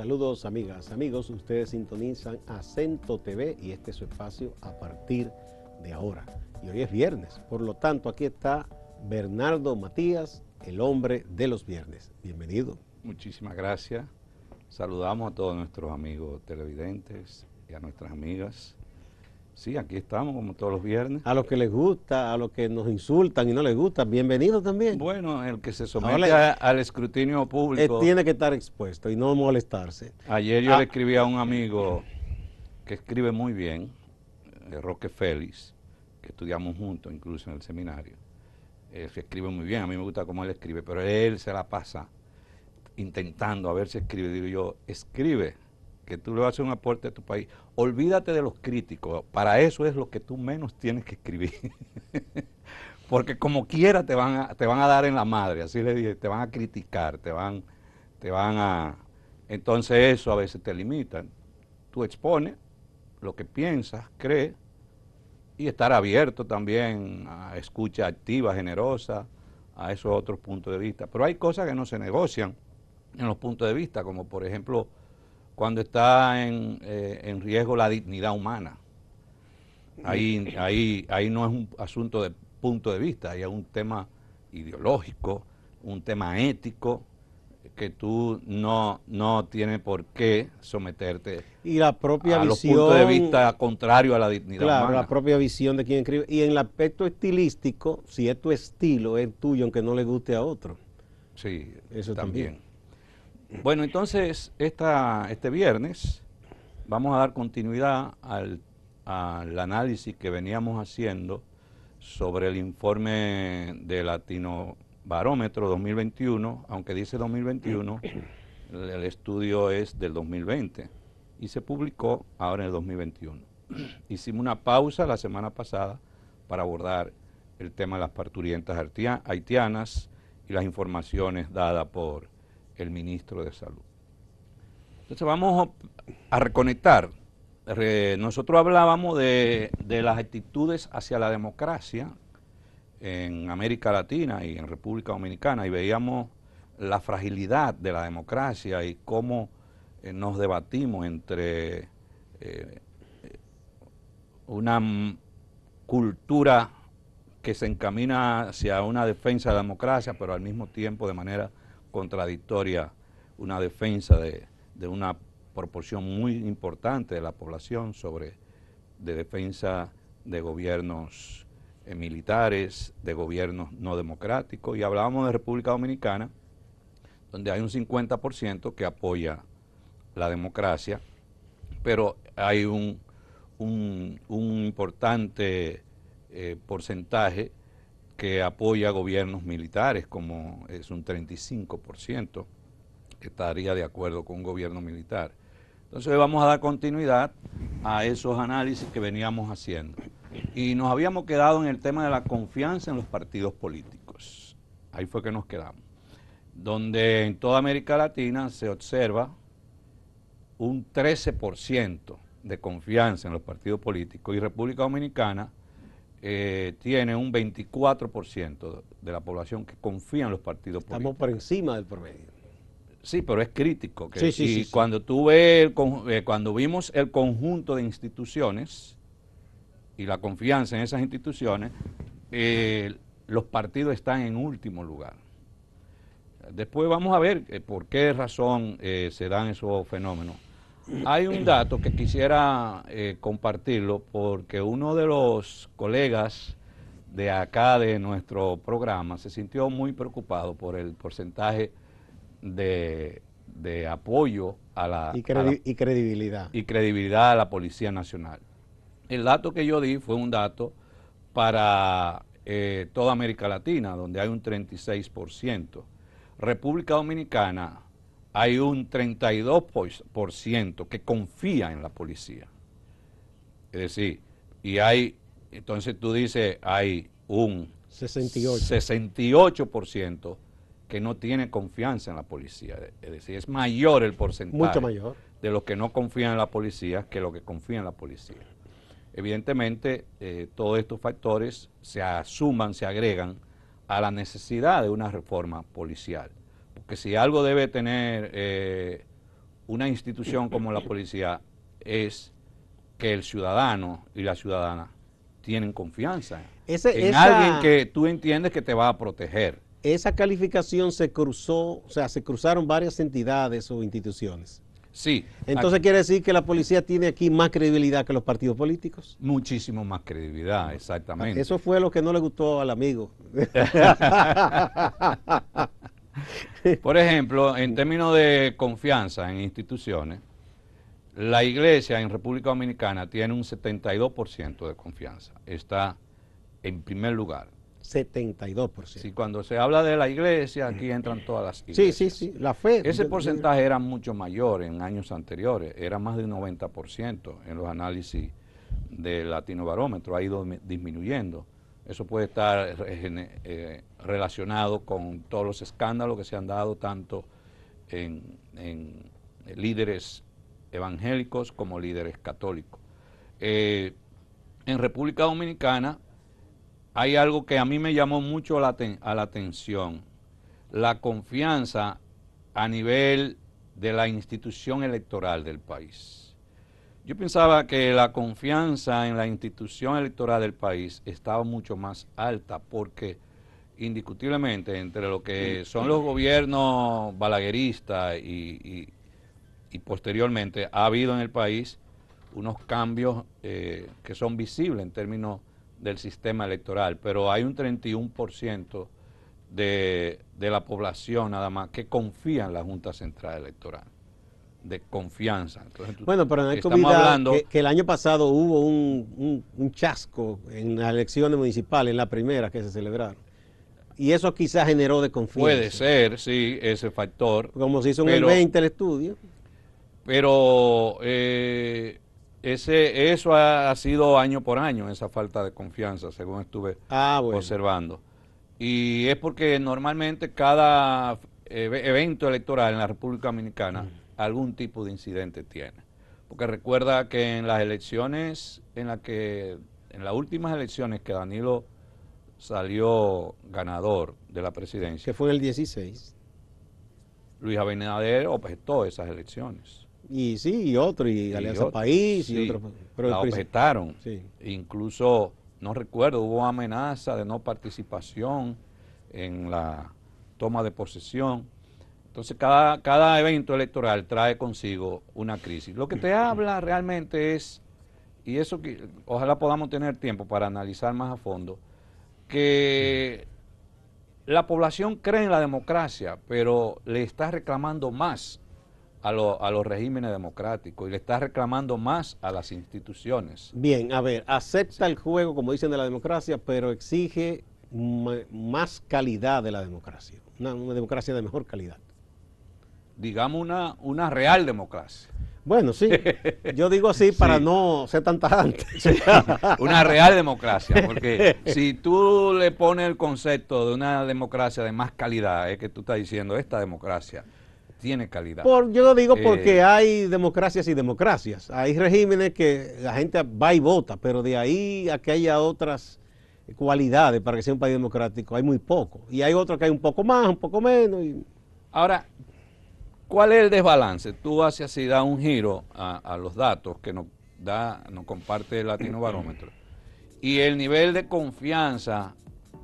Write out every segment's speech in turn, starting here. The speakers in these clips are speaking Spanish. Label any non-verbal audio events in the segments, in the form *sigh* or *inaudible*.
Saludos amigas, amigos, ustedes sintonizan Acento TV y este es su espacio a partir de ahora. Y hoy es viernes, por lo tanto aquí está Bernardo Matías, el hombre de los viernes. Bienvenido. Muchísimas gracias. Saludamos a todos nuestros amigos televidentes y a nuestras amigas Sí, aquí estamos como todos los viernes. A los que les gusta, a los que nos insultan y no les gusta, bienvenidos también. Bueno, el que se somete al escrutinio público. Eh, tiene que estar expuesto y no molestarse. Ayer yo ah. le escribí a un amigo que escribe muy bien, de Roque Félix, que estudiamos juntos incluso en el seminario. Él se escribe muy bien, a mí me gusta cómo él escribe, pero él se la pasa intentando a ver si escribe. Digo yo, escribe que tú le vas a hacer un aporte a tu país. Olvídate de los críticos, para eso es lo que tú menos tienes que escribir. *laughs* Porque como quiera te van, a, te van a dar en la madre, así le dije, te van a criticar, te van, te van a... Entonces eso a veces te limita. Tú expones lo que piensas, crees, y estar abierto también a escucha activa, generosa, a esos otros puntos de vista. Pero hay cosas que no se negocian en los puntos de vista, como por ejemplo cuando está eh, en, riesgo la dignidad humana. Ahí, ahí, ahí no es un asunto de punto de vista, ahí es un tema ideológico, un tema ético, que tú no, no tienes por qué someterte y la propia a los puntos de vista contrario a la dignidad humana. la propia visión de quien escribe. Y en el aspecto estilístico, si es tu estilo, es tuyo, aunque no le guste a otro. Sí, eso también. Bueno, entonces este viernes vamos a dar continuidad al, análisis que veníamos haciendo sobre el informe de Latino Barómetro 2021, aunque dice 2021, el, el estudio es del 2020 y se publicó ahora en el 2021. Hicimos una pausa la semana pasada para abordar el tema de las parturientas haitianas y las informaciones dadas por el ministro de Salud. Entonces vamos a reconectar. Nosotros hablábamos de, las actitudes hacia la democracia en América Latina y en República Dominicana y veíamos la fragilidad de la democracia y cómo eh, nos debatimos entre eh, una cultura que se encamina hacia una defensa de la democracia, pero al mismo tiempo de manera contradictoria una defensa de, una proporción muy importante de la población sobre de defensa de gobiernos eh, militares, de gobiernos no democráticos, y hablábamos de República Dominicana, donde hay un 50% que apoya la democracia, pero hay un, un, importante eh, porcentaje que apoya gobiernos militares, como es un 35% que estaría de acuerdo con un gobierno militar. Entonces vamos a dar continuidad a esos análisis que veníamos haciendo. Y nos habíamos quedado en el tema de la confianza en los partidos políticos. Ahí fue que nos quedamos. Donde en toda América Latina se observa un 13% de confianza en los partidos políticos y República Dominicana eh, tiene un 24% de la población que confía en los partidos políticos. Estamos por encima del promedio. Sí, pero es crítico. Que, sí, y cuando eh, cuando vimos el conjunto de instituciones y la confianza en esas instituciones, eh, los partidos están en último lugar. Después vamos a ver por qué razón se dan esos fenómenos. Hay un dato que quisiera eh, compartirlo porque uno de los colegas de acá de nuestro programa se sintió muy preocupado por el porcentaje de, apoyo a la, y credibilidad. Y credibilidad a la Policía Nacional. El dato que yo di fue un dato para eh, toda América Latina, donde hay un 36%. República Dominicana, hay un 32% que confía en la policía. Es decir, y hay, entonces tú dices, hay un 68. 68% que no tiene confianza en la policía. Es decir, es mayor el porcentaje Mucho mayor. de los que no confían en la policía que los que confían en la policía. Evidentemente, eh, todos estos factores se asuman, se agregan a la necesidad de una reforma policial que si algo debe tener eh, una institución como la policía es que el ciudadano y la ciudadana tienen confianza Ese, en alguien que tú entiendes que te va a proteger. Esa calificación se cruzó, o sea, se cruzaron varias entidades o instituciones. Sí. Entonces quiere decir que la policía tiene aquí más credibilidad que los partidos políticos. Muchísimo más credibilidad, exactamente. Eso fue lo que no le gustó al amigo. *laughs* Por ejemplo, en términos de confianza en instituciones, la iglesia en República Dominicana tiene un 72% de confianza. Está en primer lugar. 72%. Sí, cuando se habla de la iglesia, aquí entran todas las iglesias. Sí, sí, sí, la fe. Ese porcentaje era mucho mayor en años anteriores, era más del 90% en los análisis del latinobarómetro. ha ido disminuyendo. Eso puede estar eh, eh, relacionado con todos los escándalos que se han dado tanto en, líderes evangélicos como líderes católicos. Eh, en República Dominicana hay algo que a mí me llamó mucho a la atención, la confianza a nivel de la institución electoral del país. Yo pensaba que la confianza en la institución electoral del país estaba mucho más alta porque indiscutiblemente entre lo que son los gobiernos balagueristas y, posteriormente ha habido en el país unos cambios eh, que son visibles en términos del sistema electoral, pero hay un 31% de la población nada más que confía en la Junta Central Electoral de confianza. bueno, pero no que hablando... que, el año pasado hubo un, chasco en las elecciones municipales, en la primera que se celebraron. Y eso quizás generó desconfianza. Puede ser, sí, ese factor. Como se hizo un el 20 el estudio. Pero eh, ese, eso ha, sido año por año, esa falta de confianza, según estuve ah, observando. Y es porque normalmente cada eh, evento electoral en la República Dominicana mm algún tipo de incidente tiene. Porque recuerda que en las elecciones, en la que, en las últimas elecciones que Danilo salió ganador de la presidencia. Que fue el 16. Luis Abinader objetó esas elecciones. Y sí, y otro, y, Alianza País, y otro. objetaron. Incluso, no recuerdo, hubo amenaza de no participación en la toma de posesión. Entonces cada, cada evento electoral trae consigo una crisis. Lo que te habla realmente es, y eso ojalá podamos tener tiempo para analizar más a fondo, que la población cree en la democracia, pero le está reclamando más a, a, los regímenes democráticos y le está reclamando más a las instituciones. Bien, a ver, acepta el juego, como dicen, de la democracia, pero exige más calidad de la democracia, una democracia de mejor calidad digamos, una, una real democracia. Bueno, sí, *laughs* yo digo así para no ser tan tajante. *laughs* una real democracia, porque *laughs* si tú le pones el concepto de una democracia de más calidad, es que tú estás diciendo, esta democracia tiene calidad. yo lo digo eh, porque hay democracias y democracias. Hay regímenes que la gente va y vota, pero de ahí a que haya otras cualidades para que sea un país democrático, hay muy poco. Y hay otros que hay un poco más, un poco menos. Y... Ahora, ¿Cuál es el desbalance? Tú haces así, da un giro a, los datos que nos, da, nos comparte el Latino Barómetro *clears throat* y el nivel de confianza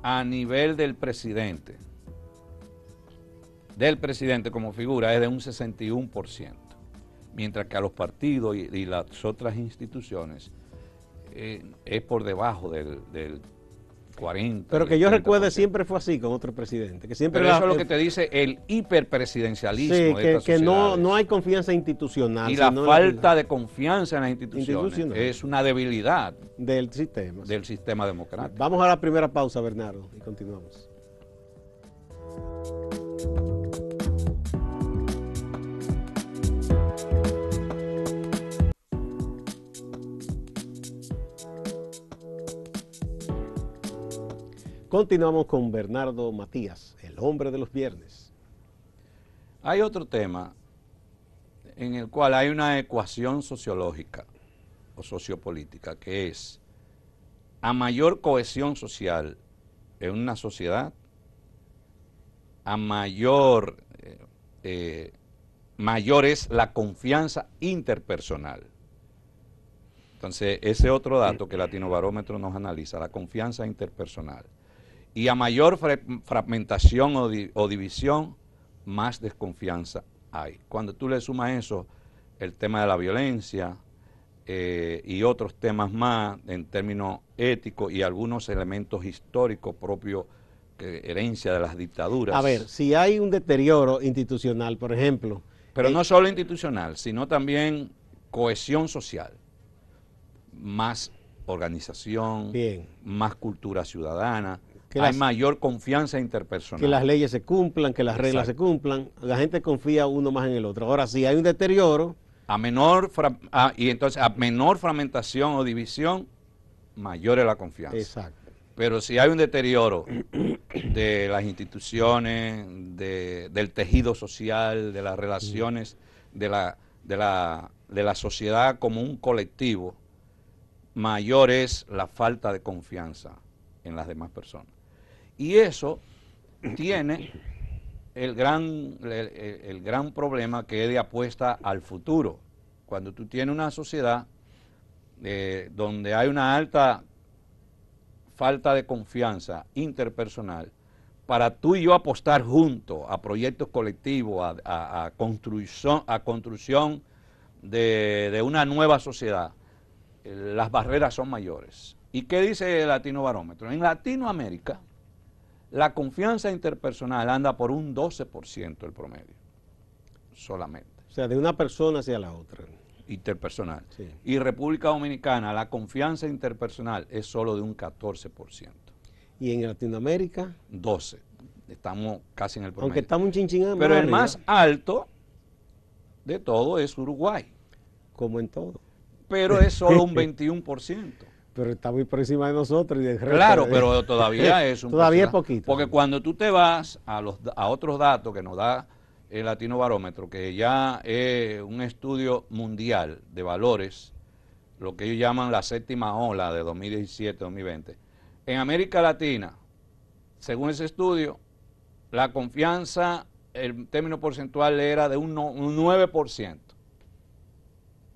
a nivel del presidente, del presidente como figura, es de un 61%, mientras que a los partidos y, las otras instituciones eh, es por debajo del pero que yo recuerde siempre fue así con otro presidente. Que siempre Pero eso es lo que te dice el hiperpresidencialismo. que, no, no hay confianza institucional. Y la falta de confianza en las instituciones es una debilidad del sistema. Del sistema democrático. Vamos a la primera pausa, Bernardo, y continuamos. Continuamos con Bernardo Matías, el hombre de los viernes. Hay otro tema en el cual hay una ecuación sociológica o sociopolítica que es a mayor cohesión social en una sociedad, a mayor, eh, eh, es la confianza interpersonal. Entonces, ese otro dato que el Latino Barómetro nos analiza, la confianza interpersonal. Y a mayor fragmentación o, división, más desconfianza hay. Cuando tú le sumas eso, el tema de la violencia, eh, y otros temas más en términos éticos y algunos elementos históricos propios, que eh, herencia de las dictaduras. A ver, si hay un deterioro institucional, por ejemplo. Pero eh, no solo institucional, sino también cohesión social, más organización, más cultura ciudadana hay mayor confianza interpersonal. Que las leyes se cumplan, que las reglas se cumplan. La gente confía uno más en el otro. Ahora, si hay un deterioro... A menor, y entonces, a menor fragmentación o división, mayor es la confianza. Exacto. Pero si hay un deterioro de las instituciones, del tejido social, de las relaciones, de, la, de la sociedad como un colectivo, mayor es la falta de confianza en las demás personas. Y eso tiene el gran, el, gran problema que es de apuesta al futuro. Cuando tú tienes una sociedad eh, donde hay una alta falta de confianza interpersonal, para tú y yo apostar juntos a proyectos colectivos, a, construcción, a construcción de, de, una nueva sociedad, eh, las barreras son mayores. ¿Y qué dice el Latino Barómetro? En Latinoamérica, la confianza interpersonal anda por un 12% el promedio, solamente. O sea, de una persona hacia la otra. Interpersonal. Y República Dominicana, la confianza interpersonal es solo de un 14%. ¿Y en Latinoamérica? 12. Estamos casi en el promedio. Aunque estamos un chinchín Pero el más alto de todo es Uruguay. Como en todo. Pero es solo un 21% pero está muy por de nosotros y del Claro, pero *laughs* todavía es un Todavía poquito. Porque cuando tú te vas a, los, a otros datos que nos da el Latino Barómetro, que ya es un estudio mundial de valores, lo que ellos llaman la séptima ola de 2017-2020, en América Latina, según ese estudio, la confianza, el término porcentual era de un, un 9%,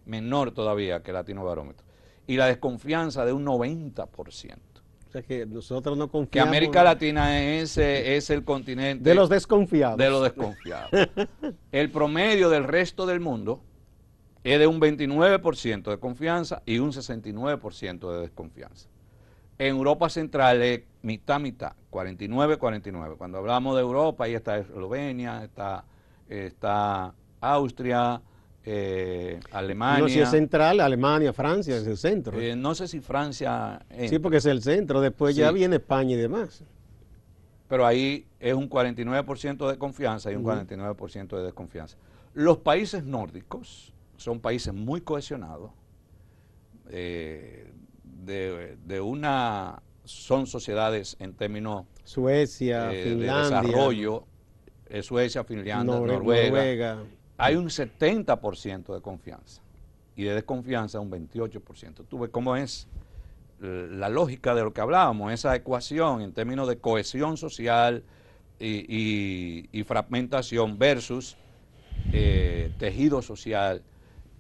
menor todavía que el Latino Barómetro y la desconfianza de un 90%. O sea que nosotros no confiamos. Que América Latina es, eh, es el continente. De los desconfiados. De los desconfiados. *laughs* el promedio del resto del mundo es de un 29% de confianza y un 69% de desconfianza. En Europa Central es mitad, mitad, 49, 49. Cuando hablamos de Europa, ahí está Eslovenia, está, está Austria, Alemania. Eh, no, si es central, Alemania, Francia es el centro. Eh, no sé si Francia. Sí, porque es el centro, después ya viene España y demás. Pero ahí es un 49% de confianza y un 49% de desconfianza. Los países nórdicos son países muy cohesionados, eh, de, una. son sociedades en términos. Suecia, Finlandia. Suecia, Finlandia, Noruega, Noruega hay un 70% de confianza y de desconfianza un 28%. Tú ves cómo es eh, la lógica de lo que hablábamos, esa ecuación en términos de cohesión social y, fragmentación versus eh, tejido social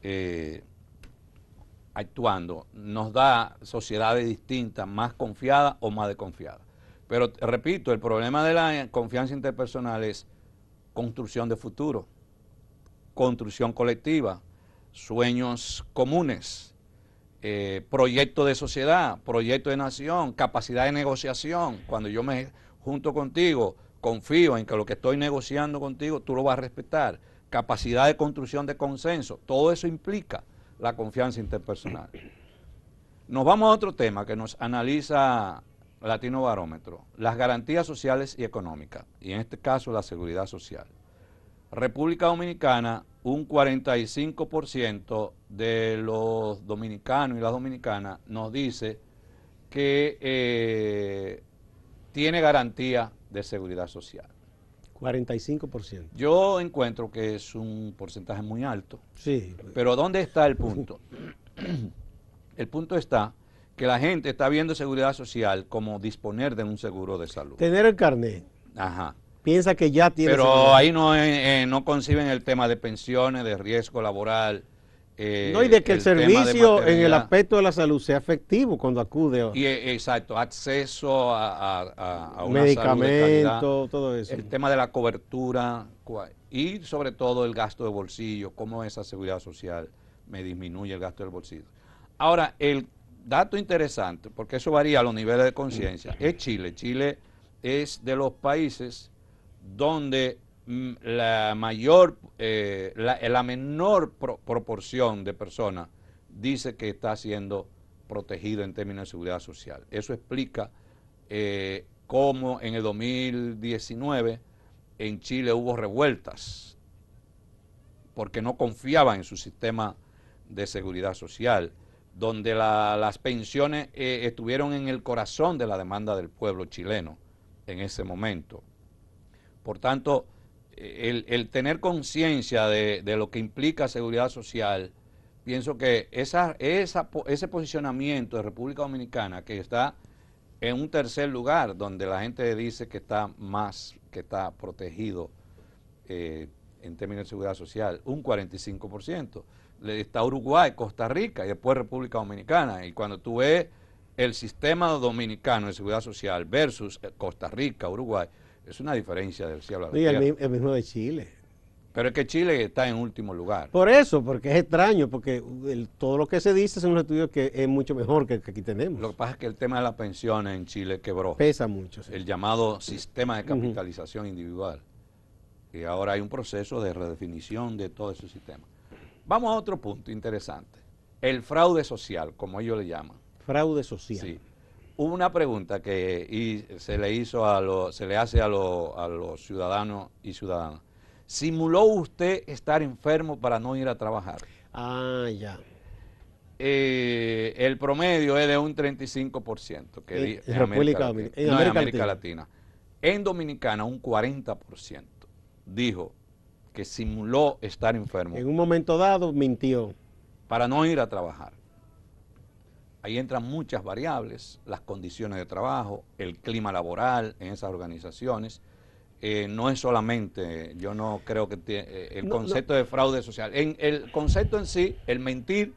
eh, actuando, nos da sociedades distintas, más confiadas o más desconfiadas. Pero repito, el problema de la confianza interpersonal es construcción de futuro construcción colectiva, sueños comunes, eh, proyecto de sociedad, proyecto de nación, capacidad de negociación. Cuando yo me junto contigo, confío en que lo que estoy negociando contigo tú lo vas a respetar. Capacidad de construcción de consenso, todo eso implica la confianza interpersonal. Nos vamos a otro tema que nos analiza Latino Barómetro, las garantías sociales y económicas, y en este caso la seguridad social. República Dominicana, un 45% de los dominicanos y las dominicanas nos dice que eh, tiene garantía de seguridad social. 45%. Yo encuentro que es un porcentaje muy alto. Sí. Pero ¿dónde está el punto? *laughs* el punto está que la gente está viendo seguridad social como disponer de un seguro de salud. Tener el carnet. Ajá piensa que ya tiene... Pero ahí no, eh, eh, no conciben el tema de pensiones, de riesgo laboral. Eh, no, y de que el, servicio en el aspecto de la salud sea efectivo cuando acude. Y, exacto, acceso a, a, a medicamentos, todo eso. El tema de la cobertura y sobre todo el gasto de bolsillo, cómo esa seguridad social me disminuye el gasto del bolsillo. Ahora, el dato interesante, porque eso varía a los niveles de conciencia, es Chile. Chile es de los países donde mm, la mayor, eh, la, menor proporción de personas dice que está siendo protegido en términos de seguridad social. Eso explica eh, cómo en el 2019 en Chile hubo revueltas porque no confiaban en su sistema de seguridad social, donde las pensiones eh, estuvieron en el corazón de la demanda del pueblo chileno en ese momento. Por tanto, eh, el, tener conciencia de, lo que implica seguridad social, pienso que ese posicionamiento de República Dominicana que está en un tercer lugar, donde la gente dice que está más, que está protegido eh, en términos de seguridad social, un 45%. Está Uruguay, Costa Rica y después República Dominicana. Y cuando tú ves el sistema dominicano de seguridad social versus eh, Costa Rica, Uruguay, es una diferencia del cielo la tierra. Y el mismo de Chile. Pero es que Chile está en último lugar. Por eso, porque es extraño, porque todo lo que se dice es un estudio que es mucho mejor que el que aquí tenemos. Lo que pasa es que el tema de las pensiones en Chile quebró. Pesa mucho. El llamado sistema de capitalización individual. Y ahora hay un proceso de redefinición de todo ese sistema. Vamos a otro punto interesante. El fraude social, como ellos le llaman. Fraude social. Hubo una pregunta que se le hizo a lo, se le hace a, los ciudadanos y ciudadanas. ¿Simuló usted estar enfermo para no ir a trabajar? Ah, ya. Eh, el promedio es de un 35%, que en, América, Latina. En Dominicana un 40% dijo que simuló estar enfermo. En un momento dado mintió. Para no ir a trabajar. Ahí entran muchas variables, las condiciones de trabajo, el clima laboral en esas organizaciones. Eh, no es solamente, yo no creo que eh, el concepto de fraude social. En el concepto en sí, el mentir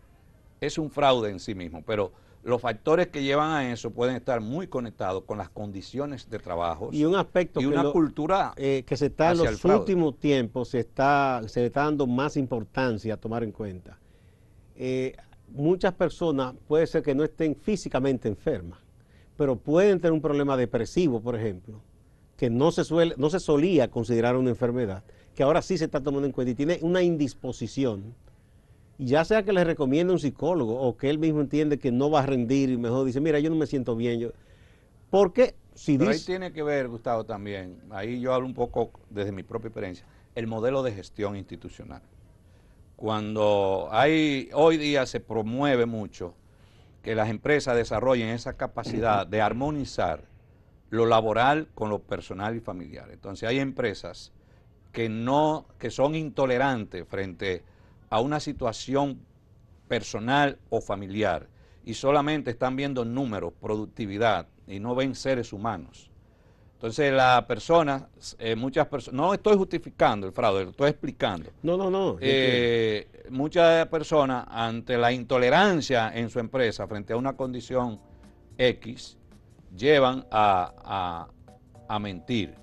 es un fraude en sí mismo, pero los factores que llevan a eso pueden estar muy conectados con las condiciones de trabajo y un aspecto y una cultura eh, que se está en los últimos tiempos se está se dando más importancia a tomar en cuenta muchas personas puede ser que no estén físicamente enfermas, pero pueden tener un problema depresivo, por ejemplo, que no se, suele, no se solía considerar una enfermedad, que ahora sí se está tomando en cuenta y tiene una indisposición. ya sea que le recomiende un psicólogo o que él mismo entiende que no va a rendir y mejor dice, mira, yo no me siento bien. Yo... Porque si ahí tiene que ver, Gustavo, también, ahí yo hablo un poco desde mi propia experiencia, el modelo de gestión institucional cuando hay, hoy día se promueve mucho que las empresas desarrollen esa capacidad de armonizar lo laboral con lo personal y familiar. Entonces hay empresas que no, que son intolerantes frente a una situación personal o familiar y solamente están viendo números, productividad y no ven seres humanos. Entonces la persona, eh, muchas personas, no estoy justificando el fraude, lo estoy explicando. No, no, no. Eh, muchas personas ante la intolerancia en su empresa frente a una condición X, llevan a, a mentir.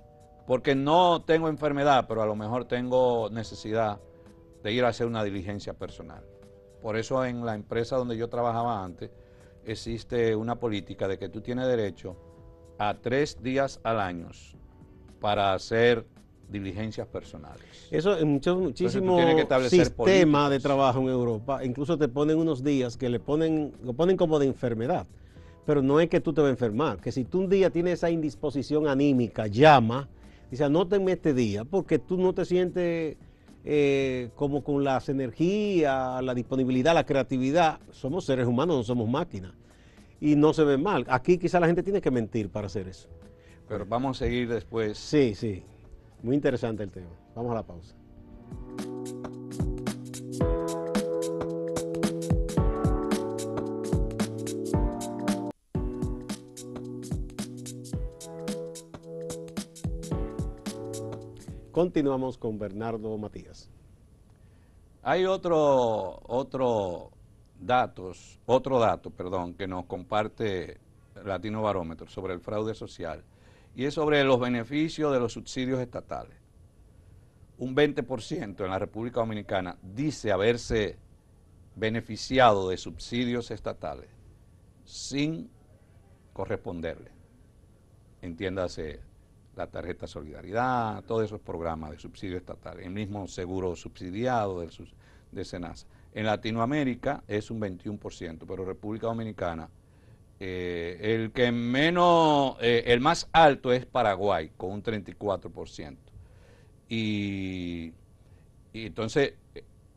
Porque no tengo enfermedad, pero a lo mejor tengo necesidad de ir a hacer una diligencia personal. Por eso en la empresa donde yo trabajaba antes existe una política de que tú tienes derecho a tres días al año para hacer diligencias personales. Eso en muchos, muchísimos sistemas de trabajo en Europa, incluso te ponen unos días que le ponen, lo ponen como de enfermedad, pero no es que tú te vas a enfermar, que si tú un día tienes esa indisposición anímica, llama, dice anótenme este día, porque tú no te sientes eh, como con las energías, la disponibilidad, la creatividad, somos seres humanos, no somos máquinas y no se ve mal. Aquí quizá la gente tiene que mentir para hacer eso. Pero vamos a seguir después. Sí, sí. Muy interesante el tema. Vamos a la pausa. Continuamos con Bernardo Matías. Hay otro, otro datos, otro dato, perdón, que nos comparte Latino Barómetro sobre el fraude social y es sobre los beneficios de los subsidios estatales. Un 20% en la República Dominicana dice haberse beneficiado de subsidios estatales sin corresponderle. Entiéndase la tarjeta Solidaridad, todos esos programas de subsidio estatal, el mismo seguro subsidiado de SENASA. En Latinoamérica es un 21%, pero República Dominicana, eh, el que menos, eh, el más alto es Paraguay, con un 34%. Y, y entonces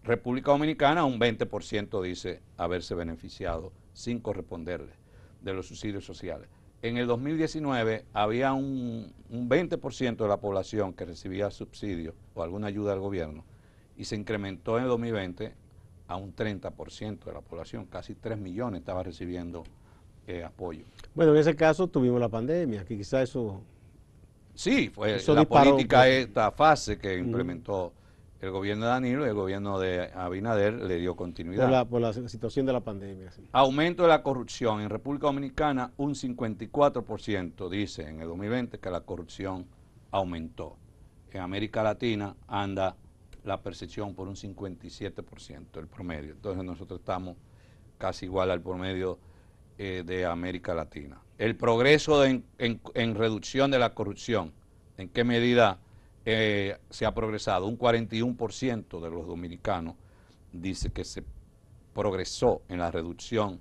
República Dominicana un 20% dice haberse beneficiado sin corresponderle de los subsidios sociales. En el 2019 había un, un 20% de la población que recibía subsidios o alguna ayuda del gobierno y se incrementó en el 2020 a un 30% de la población, casi 3 millones estaba recibiendo eh, apoyo. Bueno, en ese caso tuvimos la pandemia, que quizás eso... Sí, fue la política, esta fase que implementó el gobierno de Danilo y el gobierno de Abinader le dio continuidad. Por la, por la situación de la pandemia. Sí. Aumento de la corrupción. En República Dominicana un 54% dice en el 2020 que la corrupción aumentó. En América Latina anda la percepción por un 57%, el promedio. Entonces nosotros estamos casi igual al promedio eh, de América Latina. El progreso en, reducción de la corrupción, ¿en qué medida eh, se ha progresado? Un 41% de los dominicanos dice que se progresó en la reducción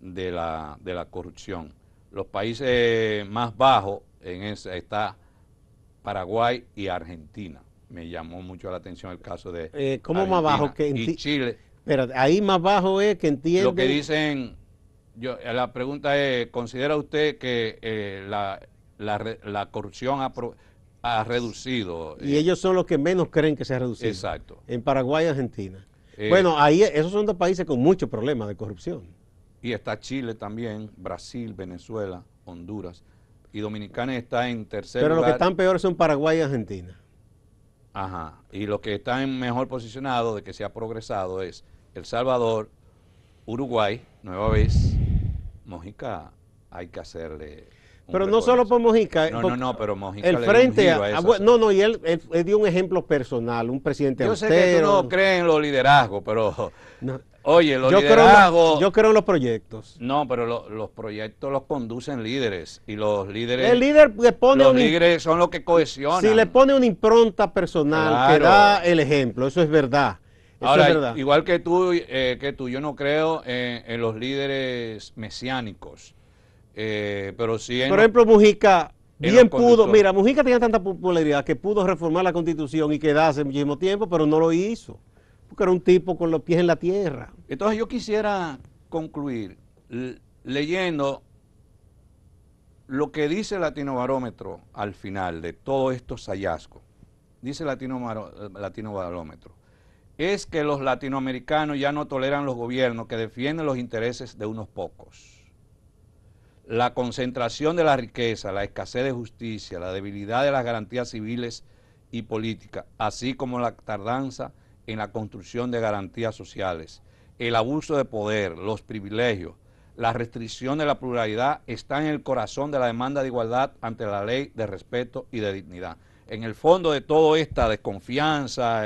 de la, de la corrupción. Los países eh, más bajos en esa está Paraguay y Argentina me llamó mucho la atención el caso de. Eh, ¿Cómo más bajo que en Chile? Pero ahí más bajo es que entiende. Lo que dicen. Yo, la pregunta es: ¿considera usted que eh, la, la, corrupción ha, ha reducido? Y ellos son los que menos creen que se ha reducido. Exacto. En Paraguay y Argentina. Eh, bueno, ahí esos son dos países con muchos problemas de corrupción. Y está Chile también, Brasil, Venezuela, Honduras. Y Dominicana está en tercer Pero lugar. Pero los que están peores son Paraguay y Argentina. Ajá. Y lo que está en mejor posicionados de que se ha progresado es El Salvador, Uruguay, Nueva vez, Mojica, hay que hacerle pero no solo por Mojica. Eh, no, no, no, pero Mojica. El frente. a, no, no, y él, dio un ejemplo personal, un presidente Yo sé que tú no creen en los liderazgos, pero. Oye, los yo liderazgos... Creo, yo creo en los proyectos. No, pero los proyectos los conducen líderes y los líderes... El líder le pone... Los líderes son los que cohesionan. Si le pone una impronta personal que da el ejemplo, eso es verdad. igual que tú, eh, que tú, yo no creo en los líderes mesiánicos, eh, pero sí en... Por ejemplo, Mujica bien pudo, mira, Mujica tenía tanta popularidad que pudo reformar la Constitución y quedarse muchísimo tiempo, pero no lo hizo que era un tipo con los pies en la tierra. Entonces yo quisiera concluir leyendo lo que dice el latino barómetro al final de todos estos hallazgos. Dice latino eh, barómetro es que los latinoamericanos ya no toleran los gobiernos que defienden los intereses de unos pocos. La concentración de la riqueza, la escasez de justicia, la debilidad de las garantías civiles y políticas, así como la tardanza en la construcción de garantías sociales. El abuso de poder, los privilegios, la restricción de la pluralidad está en el corazón de la demanda de igualdad ante la ley de respeto y de dignidad. En el fondo de toda esta desconfianza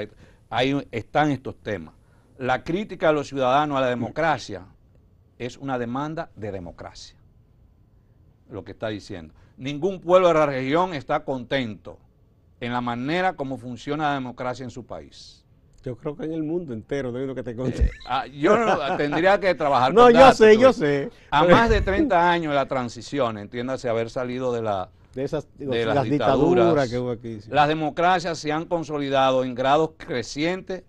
ahí están estos temas. La crítica de los ciudadanos a la democracia es una demanda de democracia, lo que está diciendo. Ningún pueblo de la región está contento en la manera como funciona la democracia en su país. Yo creo que en el mundo entero, de lo que te conté. Eh, ah, yo *laughs* tendría que trabajar No, yo sé, yo pues. sé. A más de 30 años la transición, entiéndase, haber salido de la de las, dictaduras, que hubo aquí. Las democracias se han consolidado en grados crecientes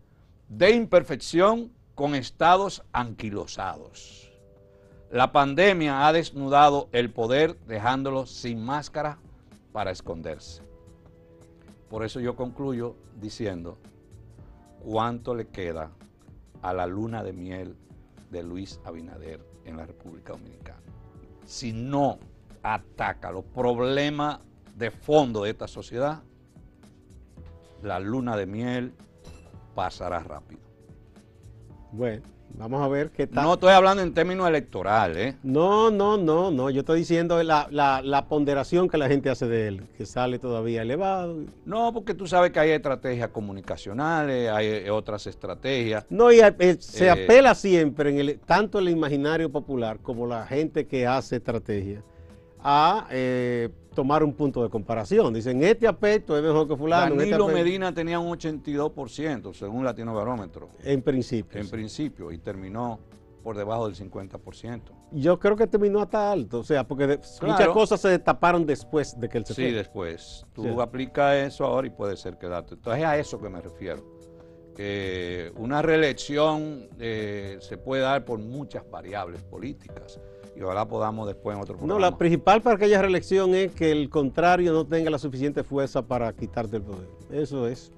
de imperfección con estados anquilosados. La pandemia ha desnudado el poder dejándolo sin máscara para esconderse. Por eso yo concluyo diciendo cuánto le queda a la luna de miel de Luis Abinader en la República Dominicana. Si no ataca los problemas de fondo de esta sociedad, la luna de miel pasará rápido. Bueno, vamos a ver qué tal. No estoy hablando en términos electorales. ¿eh? No, no, no, no. Yo estoy diciendo la, ponderación que la gente hace de él, que sale todavía elevado. No, porque tú sabes que hay estrategias comunicacionales, hay eh, otras estrategias. No, y eh, se apela siempre, en el, tanto el imaginario popular como la gente que hace estrategias a eh, tomar un punto de comparación. Dicen, este aspecto es mejor que fulano. Este Danilo Medina tenía un 82% según Latino Barómetro. En principio. En principio, y terminó por debajo del 50%. Yo creo que terminó hasta alto, o sea, porque muchas cosas se destaparon después de que él se Sí, después. Tú aplica aplicas eso ahora y puede ser que date. Entonces a eso que me refiero. Que una reelección eh, se puede dar por muchas variables políticas y ojalá podamos después en otro programa. No, la principal para aquella reelección es que el contrario no tenga la suficiente fuerza para quitarte el poder. Eso es.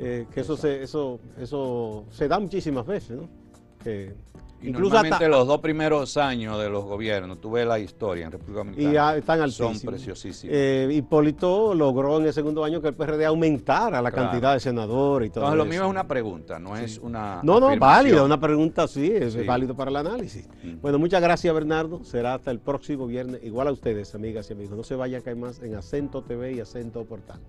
Eh, que eso se, eso, eso se da muchísimas veces, ¿no? Que Incluso hasta, los dos primeros años de los gobiernos, tuve la historia en República Dominicana. Y están Son preciosísimos. Eh, Hipólito logró en el segundo año que el PRD aumentara la cantidad de senadores y todo Entonces, lo mismo es una pregunta, no es una. No, no, válida, una pregunta sí, es válido para el análisis. Mm. Bueno, muchas gracias, Bernardo. Será hasta el próximo viernes. Igual a ustedes, amigas y amigos. No se vayan, que hay más en Acento TV y Acento Portal.